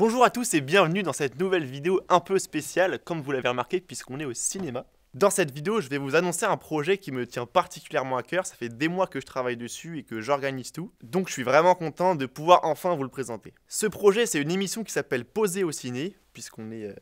Bonjour à tous et bienvenue dans cette nouvelle vidéo un peu spéciale, comme vous l'avez remarqué, puisqu'on est au cinéma. Dans cette vidéo, je vais vous annoncer un projet qui me tient particulièrement à cœur. Ça fait des mois que je travaille dessus et que j'organise tout. Donc je suis vraiment content de pouvoir enfin vous le présenter. Ce projet, c'est une émission qui s'appelle Poser au ciné, puisqu'on est euh,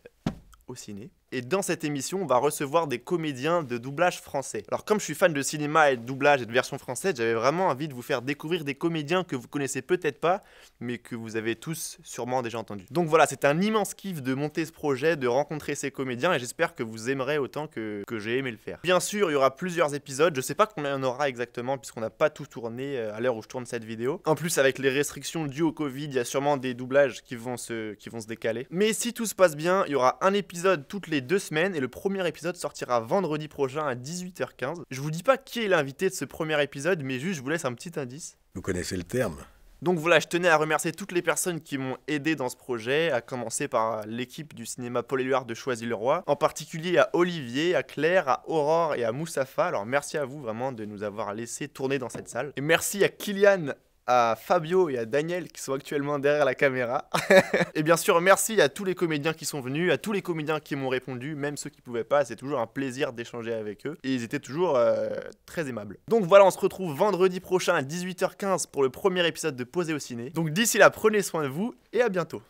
au ciné. Et dans cette émission, on va recevoir des comédiens de doublage français. Alors comme je suis fan de cinéma et de doublage et de version française, j'avais vraiment envie de vous faire découvrir des comédiens que vous connaissez peut-être pas, mais que vous avez tous sûrement déjà entendu. Donc voilà, c'est un immense kiff de monter ce projet, de rencontrer ces comédiens, et j'espère que vous aimerez autant que, j'ai aimé le faire. Bien sûr, il y aura plusieurs épisodes, je sais pas combien en aura exactement, puisqu'on n'a pas tout tourné euh, à l'heure où je tourne cette vidéo. En plus, avec les restrictions dues au Covid, il y a sûrement des doublages qui vont se, qui vont se décaler. Mais si tout se passe bien, il y aura un épisode toutes les deux semaines et le premier épisode sortira vendredi prochain à 18h15. Je vous dis pas qui est l'invité de ce premier épisode, mais juste je vous laisse un petit indice. Vous connaissez le terme. Donc voilà, je tenais à remercier toutes les personnes qui m'ont aidé dans ce projet, à commencer par l'équipe du cinéma Paul Éluard de Choisy-le-Roi, en particulier à Olivier, à Claire, à Aurore et à Moussafa. Alors merci à vous vraiment de nous avoir laissé tourner dans cette salle. Et merci à Kylian, à Fabio et à Daniel qui sont actuellement derrière la caméra. et bien sûr, merci à tous les comédiens qui sont venus, à tous les comédiens qui m'ont répondu, même ceux qui pouvaient pas. C'est toujours un plaisir d'échanger avec eux. Et ils étaient toujours euh, très aimables. Donc voilà, on se retrouve vendredi prochain à 18h15 pour le premier épisode de Poser au ciné. Donc d'ici là, prenez soin de vous et à bientôt.